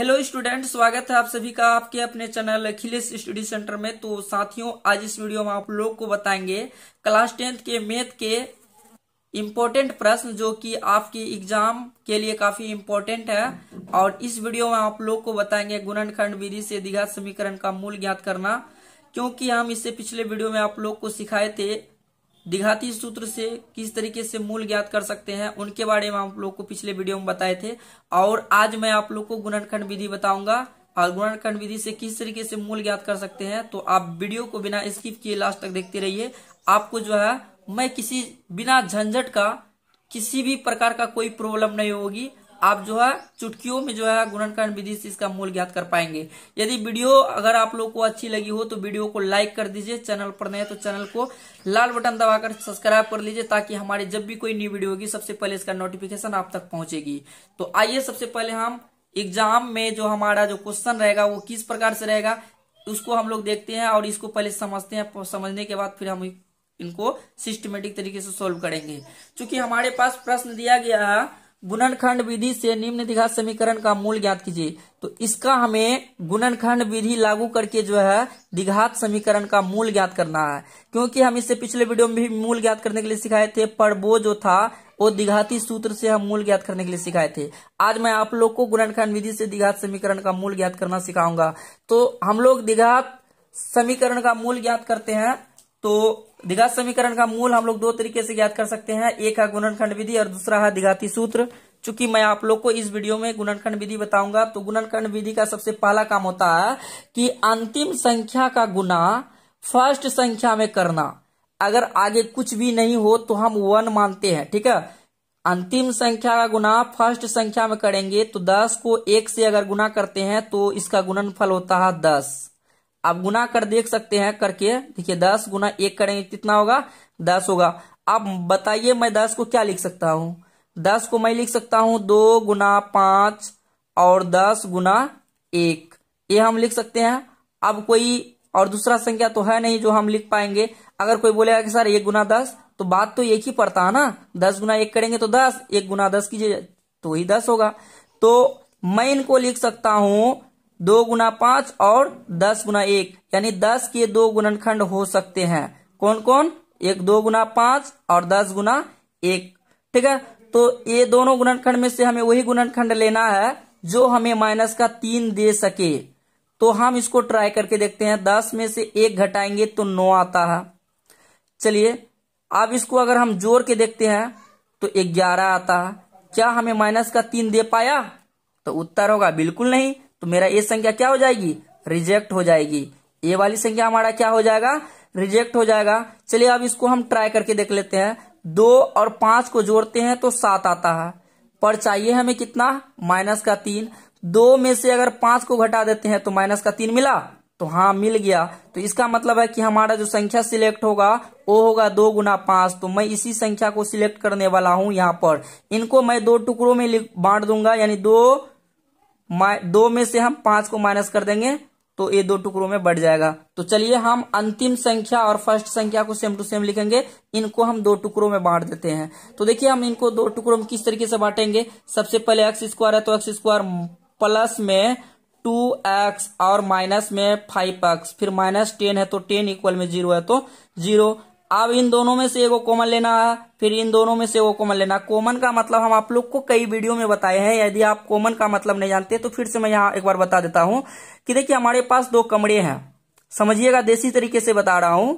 hello student स्वागत है आप सभी का आपके अपने चैनल अखिलेश स्टडी सेंटर में तो साथियों आज इस वीडियो में आप लोग को बताएंगे क्लास टेंथ के मैथ के इम्पोर्टेंट प्रश्न जो कि आपके एग्जाम के लिए काफी इम्पोर्टेंट है और इस वीडियो में आप लोग को बताएंगे गुणनखंड विधि से दीघा समीकरण का मूल ज्ञात करना क्योंकि हम इससे पिछले वीडियो में आप लोग को सिखाए थे दिघाती सूत्र से किस तरीके से मूल ज्ञात कर सकते हैं उनके बारे में आप लोग को पिछले वीडियो में बताए थे और आज मैं आप लोग को गुणनखंड विधि बताऊंगा और गुणनखंड विधि से किस तरीके से मूल ज्ञात कर सकते हैं तो आप वीडियो को बिना स्किप किए लास्ट तक देखते रहिए आपको जो है मैं किसी बिना झंझट का किसी भी प्रकार का कोई प्रॉब्लम नहीं होगी आप जो है चुटकियों में जो है गुणनखंड विधि से इसका मूल ज्ञात कर पाएंगे यदि वीडियो अगर आप लोग को अच्छी लगी हो तो वीडियो को लाइक कर दीजिए चैनल पर नए तो चैनल को लाल बटन दबाकर सब्सक्राइब कर लीजिए ताकि हमारे जब भी कोई न्यू वीडियो होगी सबसे पहले इसका नोटिफिकेशन आप तक पहुंचेगी तो आइए सबसे पहले हम एग्जाम में जो हमारा जो क्वेश्चन रहेगा वो किस प्रकार से रहेगा उसको हम लोग देखते हैं और इसको पहले समझते हैं समझने के बाद फिर हम इनको सिस्टमेटिक तरीके से सॉल्व करेंगे क्योंकि हमारे पास प्रश्न दिया गया है गुणनखंड विधि से निम्न दिघात समीकरण का मूल ज्ञात कीजिए तो इसका हमें गुणनखंड विधि लागू करके जो है दिघात समीकरण का मूल ज्ञात करना है क्योंकि हम इससे पिछले वीडियो में भी मूल ज्ञात करने के लिए सिखाए थे पर वो जो था वो दिघाती सूत्र से हम मूल ज्ञात करने के लिए सिखाए थे आज मैं आप लोग को गुणनखंड विधि से दिघात समीकरण का मूल ज्ञात करना सिखाऊंगा तो हम लोग दिघात समीकरण का मूल ज्ञात करते हैं तो दिघात समीकरण का मूल हम लोग दो तरीके से ज्ञात कर सकते हैं एक है गुणनखंड विधि और दूसरा है दिघाती सूत्र चूंकि मैं आप लोग को इस वीडियो में गुणनखंड विधि बताऊंगा तो गुणनखंड विधि का सबसे पहला काम होता है कि अंतिम संख्या का गुना फर्स्ट संख्या में करना अगर आगे कुछ भी नहीं हो तो हम वन मानते हैं ठीक है अंतिम संख्या का गुना फर्स्ट संख्या में करेंगे तो दस को एक से अगर गुना करते हैं तो इसका गुणनफल होता है दस आप गुना कर देख सकते हैं करके देखिए दस गुना एक करेंगे कितना होगा दस होगा आप बताइए मैं दस को क्या लिख सकता हूं दस को मैं लिख सकता हूं दो गुना पांच और दस गुना एक ये हम लिख सकते हैं अब कोई और दूसरा संख्या तो है नहीं जो हम लिख पाएंगे अगर कोई बोलेगा कि सर एक गुना दस तो बात तो एक ही पड़ता है ना दस गुना एक करेंगे तो दस एक गुना दस कीजिए तो ही दस होगा तो मैं इनको लिख सकता हूं दो गुना पांच और दस गुना एक यानी दस के दो गुणनखंड हो सकते हैं कौन कौन एक दो गुना पांच और दस गुना एक ठीक है तो ये दोनों गुणनखंड में से हमें वही गुणनखंड लेना है जो हमें माइनस का तीन दे सके तो हम इसको ट्राई करके देखते हैं दस में से एक घटाएंगे तो नौ आता है चलिए अब इसको अगर हम जोड़ के देखते हैं तो ग्यारह आता है क्या हमें माइनस का तीन दे पाया तो उत्तर होगा बिल्कुल नहीं तो मेरा ये संख्या क्या हो जाएगी रिजेक्ट हो जाएगी ए वाली संख्या हमारा क्या हो जाएगा रिजेक्ट हो जाएगा चलिए अब इसको हम ट्राई करके देख लेते हैं दो और पांच को जोड़ते हैं तो सात आता है पर चाहिए हमें कितना माइनस का तीन दो में से अगर पांच को घटा देते हैं तो माइनस का तीन मिला तो हाँ मिल गया तो इसका मतलब है कि हमारा जो संख्या सिलेक्ट होगा वो होगा दो गुना पांच तो मैं इसी संख्या को सिलेक्ट करने वाला हूं यहाँ पर इनको मैं दो टुकड़ों में बांट दूंगा यानी दो दो में से हम पांच को माइनस कर देंगे तो ये दो टुकड़ों में बढ़ जाएगा तो चलिए हम अंतिम संख्या और फर्स्ट संख्या को सेम टू सेम लिखेंगे इनको हम दो टुकड़ों में बांट देते हैं तो देखिए हम इनको दो टुकड़ों में किस तरीके से बांटेंगे सबसे पहले एक्स स्क्वायर है तो एक्स स्क्वायर प्लस में टू एक्स और माइनस में फाइव एक्स फिर माइनस टेन है तो टेन इक्वल में जीरो है तो जीरो अब इन दोनों में से एगो कॉमन लेना फिर इन दोनों में से एगो कॉमन लेना कॉमन का मतलब हम आप लोग को कई वीडियो में बताए हैं यदि आप कॉमन का मतलब नहीं जानते तो फिर से मैं यहाँ एक बार बता देता हूँ कि देखिए हमारे पास दो कमरे हैं समझिएगा देसी तरीके से बता रहा हूँ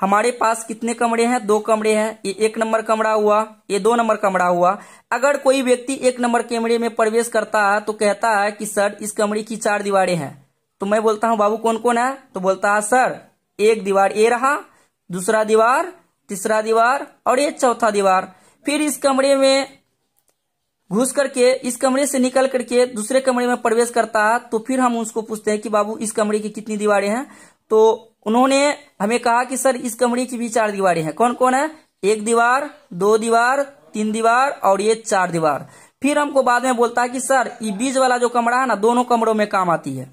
हमारे पास कितने कमरे हैं दो कमरे हैं ये एक नंबर कमरा हुआ ये दो नंबर कमरा हुआ अगर कोई व्यक्ति एक नंबर कमरे में प्रवेश करता है तो कहता है कि सर इस कमरे की चार दीवारें हैं तो मैं बोलता हूँ बाबू कौन कौन है तो बोलता है सर एक दीवार ए रहा दूसरा दीवार तीसरा दीवार और ये चौथा दीवार फिर इस कमरे में घुस करके इस कमरे से निकल करके दूसरे कमरे में प्रवेश करता है तो फिर हम उसको पूछते हैं कि बाबू इस कमरे की कितनी दीवारें हैं तो उन्होंने हमें कहा कि सर इस कमरे की भी चार दीवारें हैं कौन कौन है एक दीवार दो दीवार तीन दीवार और ये चार दीवार फिर हमको बाद में बोलता है कि सर ये बीज वाला जो कमरा है ना दोनों कमरों में काम आती है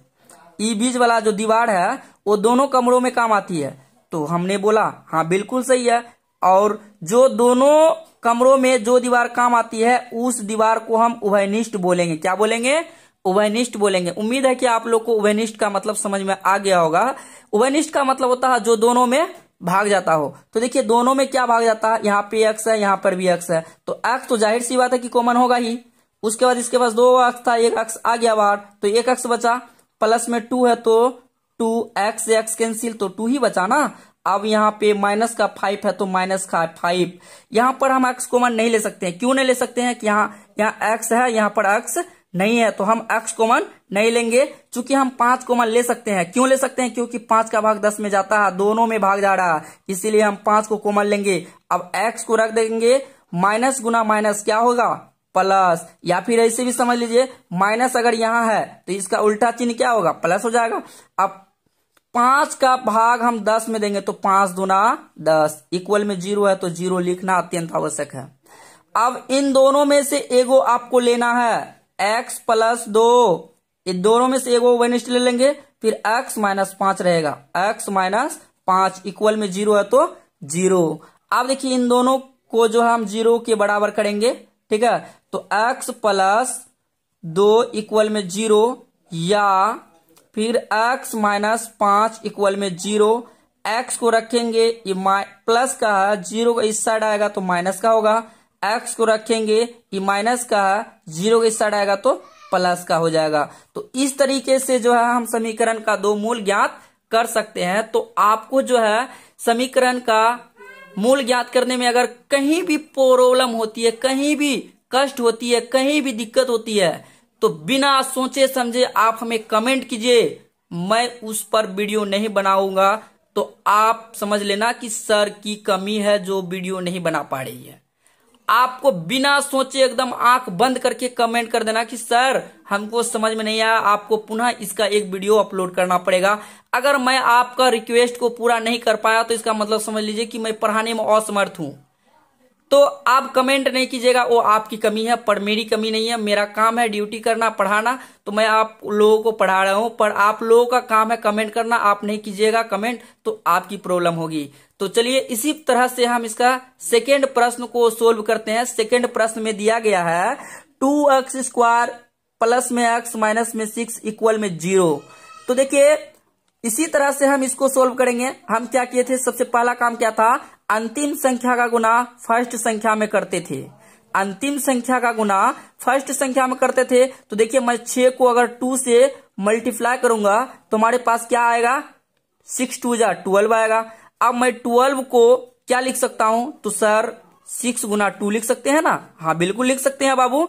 ई बीज वाला जो दीवार है वो दोनों कमरों में काम आती है तो हमने बोला हाँ बिल्कुल सही है और जो दोनों कमरों में जो दीवार काम आती है उस दीवार को हम उभयनिष्ठ बोलेंगे क्या बोलेंगे उभयनिष्ठ बोलेंगे उम्मीद है कि आप लोग को उभयनिष्ठ का मतलब समझ में आ गया होगा उभयनिष्ठ का मतलब होता है जो दोनों में भाग जाता हो तो देखिए दोनों में क्या भाग जाता है यहाँ पे एक्स है यहाँ पर भी एक्स है तो एक्स तो जाहिर सी बात है कि कॉमन होगा ही उसके बाद इसके पास दो अक्स था एक अक्स आ गया बाहर तो एक अक्स बचा प्लस में टू है तो टू एक्स एक्स कैंसिल तो टू ही बचा ना अब यहाँ पे माइनस का फाइव है तो माइनस का फाइव यहाँ पर हम एक्स कॉमन नहीं ले सकते हैं क्यों नहीं ले सकते हैं कि यहाँ यहाँ एक्स है यहाँ पर एक्स नहीं है तो हम एक्स कॉमन नहीं लेंगे क्योंकि हम पांच कॉमन ले सकते हैं क्यों ले सकते हैं क्योंकि पांच का भाग दस में जाता है दोनों में भाग जा रहा है इसीलिए हम पांच को कॉमन लेंगे अब एक्स को रख देंगे माइनस गुना माइनस क्या होगा प्लस या फिर ऐसे भी समझ लीजिए माइनस अगर यहाँ है तो इसका उल्टा चिन्ह क्या होगा प्लस हो जाएगा अब पांच का भाग हम दस में देंगे तो पांच दुना दस इक्वल में जीरो है तो जीरो लिखना अत्यंत आवश्यक है अब इन दोनों में से एगो आपको लेना है एक्स प्लस दो इन दोनों में से एगो वेनिस्ट ले लेंगे फिर एक्स माइनस पांच रहेगा एक्स माइनस पांच इक्वल में जीरो है तो जीरो अब देखिए इन दोनों को जो है हम जीरो के बराबर करेंगे ठीक है तो एक्स प्लस दो इक्वल में जीरो या फिर x माइनस पांच इक्वल में जीरो x को रखेंगे ये प्लस का है जीरो का इस साइड आएगा तो माइनस का होगा x को रखेंगे ये माइनस का है जीरो का इस साइड आएगा तो प्लस का हो जाएगा तो इस तरीके से जो है हम समीकरण का दो मूल ज्ञात कर सकते हैं तो आपको जो है समीकरण का मूल ज्ञात करने में अगर कहीं भी प्रॉब्लम होती है कहीं भी कष्ट होती है कहीं भी दिक्कत होती है तो बिना सोचे समझे आप हमें कमेंट कीजिए मैं उस पर वीडियो नहीं बनाऊंगा तो आप समझ लेना कि सर की कमी है जो वीडियो नहीं बना पा रही है आपको बिना सोचे एकदम आंख बंद करके कमेंट कर देना कि सर हमको समझ में नहीं आया आपको पुनः इसका एक वीडियो अपलोड करना पड़ेगा अगर मैं आपका रिक्वेस्ट को पूरा नहीं कर पाया तो इसका मतलब समझ लीजिए कि मैं पढ़ाने में असमर्थ हूं तो आप कमेंट नहीं कीजिएगा वो आपकी कमी है पर मेरी कमी नहीं है मेरा काम है ड्यूटी करना पढ़ाना तो मैं आप लोगों को पढ़ा रहा हूं पर आप लोगों का काम है कमेंट करना आप नहीं कीजिएगा कमेंट तो आपकी प्रॉब्लम होगी तो चलिए इसी तरह से हम इसका सेकेंड प्रश्न को सोल्व करते हैं सेकेंड प्रश्न में दिया गया है टू एक्स स्क्वायर प्लस में एक्स माइनस में सिक्स इक्वल में जीरो तो देखिए इसी तरह से हम इसको सोल्व करेंगे हम क्या किए थे सबसे पहला काम क्या था अंतिम संख्या का गुना फर्स्ट संख्या में करते थे अंतिम संख्या का गुना फर्स्ट संख्या में करते थे तो देखिए मैं छह को अगर टू से मल्टीप्लाई करूंगा तो हमारे पास क्या आएगा सिक्स टू जा ट्वेल्व आएगा अब मैं ट्वेल्व को क्या लिख सकता हूं तो सर सिक्स गुना टू लिख सकते हैं ना हाँ बिल्कुल लिख सकते हैं बाबू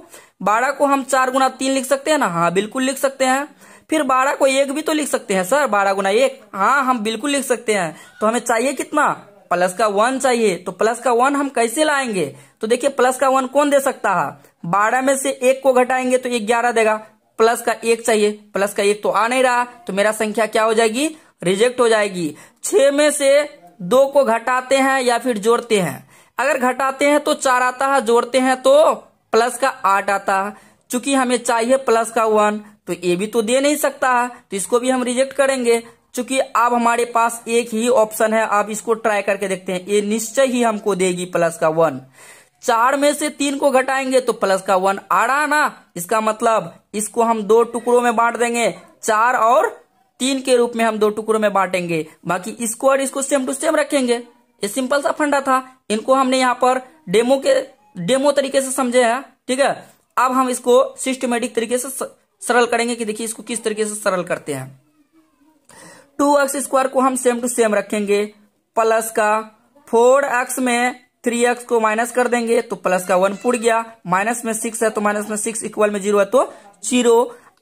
बारह को हम चार गुना तीन लिख सकते हैं ना हाँ बिल्कुल लिख सकते हैं फिर बारह को एक भी तो लिख सकते हैं सर बारह गुना एक हाँ हम बिल्कुल लिख सकते हैं तो हमें चाहिए कितना प्लस का वन चाहिए तो प्लस का वन हम कैसे लाएंगे तो देखिए प्लस का वन कौन दे सकता है बारह में से एक को घटाएंगे तो एक ग्यारह देगा प्लस का एक चाहिए प्लस का एक तो आ नहीं रहा तो मेरा संख्या क्या हो जाएगी रिजेक्ट हो जाएगी छह में से दो को घटाते हैं या फिर जोड़ते हैं अगर घटाते हैं तो चार आता है जोड़ते हैं तो प्लस का आठ आता है चूंकि हमें चाहिए प्लस का वन तो ये भी तो दे नहीं सकता है तो इसको भी हम रिजेक्ट करेंगे चूंकि अब हमारे पास एक ही ऑप्शन है आप इसको ट्राई करके देखते हैं ये निश्चय ही हमको देगी प्लस का वन चार में से तीन को घटाएंगे तो प्लस का वन आ रहा ना इसका मतलब इसको हम दो टुकड़ों में बांट देंगे चार और तीन के रूप में हम दो टुकड़ों में बांटेंगे बाकी इसको और इसको सेम टू सेम रखेंगे ये सिंपल सा फंडा था इनको हमने यहाँ पर डेमो के डेमो तरीके से समझे है ठीक है अब हम इसको सिस्टमेटिक तरीके से सरल करेंगे कि देखिए इसको किस तरीके से सरल करते हैं टू एक्स स्क्वायर को हम सेम टू सेम रखेंगे प्लस का फोर एक्स में थ्री एक्स को माइनस कर देंगे तो प्लस का वन फूट गया माइनस में सिक्स है तो माइनस में सिक्स इक्वल में जीरो है तो जीरो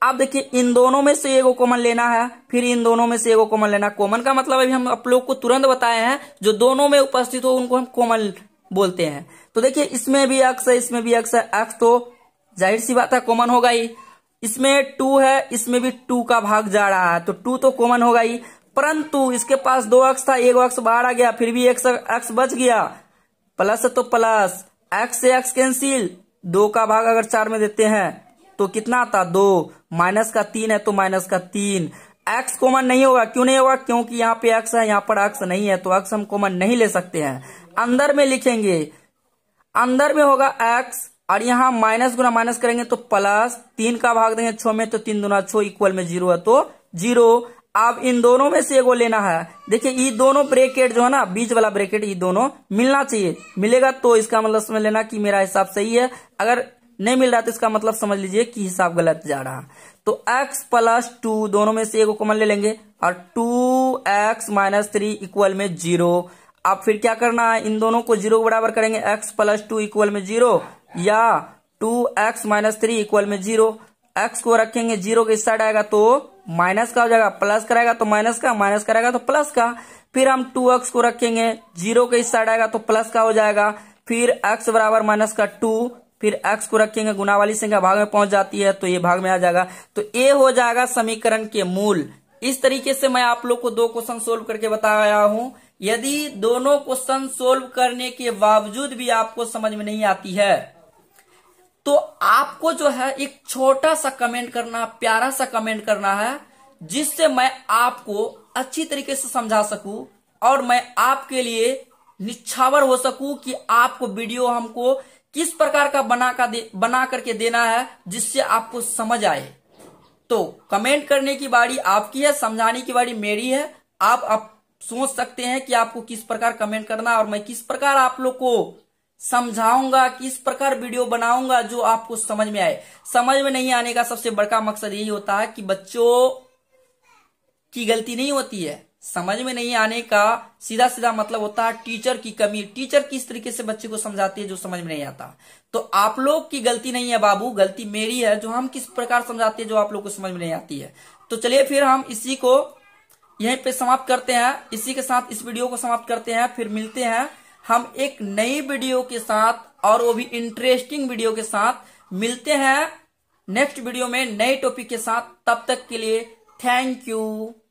अब देखिए इन दोनों में से एगो कॉमन लेना है फिर इन दोनों में से एगो कॉमन लेना कॉमन का मतलब अभी हम आप लोग को तुरंत बताए हैं जो दोनों में उपस्थित हो उनको हम कॉमन बोलते हैं तो देखिए इसमें भी एक्स है इसमें भी एक्स है एक्स तो जाहिर सी बात है कॉमन होगा ही इसमें टू है इसमें भी टू का भाग जा रहा है तो टू तो कॉमन होगा ही परंतु इसके पास दो अक्स था एक अक्स बाहर आ गया फिर भी एक अक्ष बच गया प्लस तो प्लस एक्स से एक्स कैंसिल दो का भाग अगर चार में देते हैं तो कितना आता दो माइनस का तीन है तो माइनस का तीन एक्स कॉमन नहीं होगा क्यों नहीं होगा क्योंकि यहाँ पे एक्स है यहाँ पर एक्स नहीं है तो एक्स हम कॉमन नहीं ले सकते हैं अंदर में लिखेंगे अंदर में होगा एक्स और यहां माइनस गुना माइनस करेंगे तो प्लस तीन का भाग देंगे छो में तो तीन दुना छो इक्वल में जीरो है तो जीरो अब इन दोनों में से एगो लेना है देखिए ये दोनों ब्रेकेट जो है ना बीच वाला ब्रेकेट ये दोनों मिलना चाहिए मिलेगा तो इसका मतलब समझ लेना कि मेरा हिसाब सही है अगर नहीं मिल रहा तो इसका मतलब समझ लीजिए कि हिसाब गलत जा रहा तो x प्लस टू दोनों में से एगो कॉमन ले लेंगे और two x minus three equal में जीरो अब फिर क्या करना है इन दोनों को जीरो बराबर करेंगे एक्स प्लस टू इक्वल में जीरो या two x minus three equal में जीरो एक्स को रखेंगे जीरो के इस साइड आएगा तो माइनस का हो जाएगा प्लस कराएगा तो माइनस का माइनस कराएगा तो प्लस का फिर हम टू एक्स को रखेंगे जीरो के इस साइड आएगा तो प्लस का हो जाएगा फिर एक्स बराबर माइनस का टू फिर x को रखेंगे गुना वाली संख्या भाग में पहुंच जाती है तो ये भाग में आ जाएगा तो ए हो जाएगा समीकरण के मूल इस तरीके से मैं आप लोग को दो क्वेश्चन सोल्व करके बताया हूं यदि दोनों क्वेश्चन सोल्व करने के बावजूद भी आपको समझ में नहीं आती है तो आपको जो है एक छोटा सा कमेंट करना प्यारा सा कमेंट करना है जिससे मैं आपको अच्छी तरीके से समझा सकूं और मैं आपके लिए निछावर हो सकूं कि आपको वीडियो हमको किस प्रकार का बना का दे, बना करके देना है जिससे आपको समझ आए तो कमेंट करने की बारी आपकी है समझाने की बारी मेरी है आप, आप सोच सकते हैं कि आपको किस प्रकार कमेंट करना और मैं किस प्रकार आप लोग को समझाऊंगा किस प्रकार वीडियो बनाऊंगा जो आपको समझ में आए समझ में नहीं आने का सबसे बड़ा मकसद यही होता है कि बच्चों की गलती नहीं होती है समझ में नहीं आने का सीधा सीधा मतलब होता है टीचर की कमी टीचर किस तरीके से बच्चे को समझाती है जो समझ में नहीं आता तो आप लोग की गलती नहीं है बाबू गलती मेरी है जो हम किस प्रकार समझाते हैं जो आप लोग को समझ में नहीं आती है तो चलिए फिर हम इसी को यहीं पे समाप्त करते हैं इसी के साथ इस वीडियो को समाप्त करते हैं फिर मिलते हैं हम एक नई वीडियो के साथ और वो भी इंटरेस्टिंग वीडियो के साथ मिलते हैं नेक्स्ट वीडियो में नए टॉपिक के साथ तब तक के लिए थैंक यू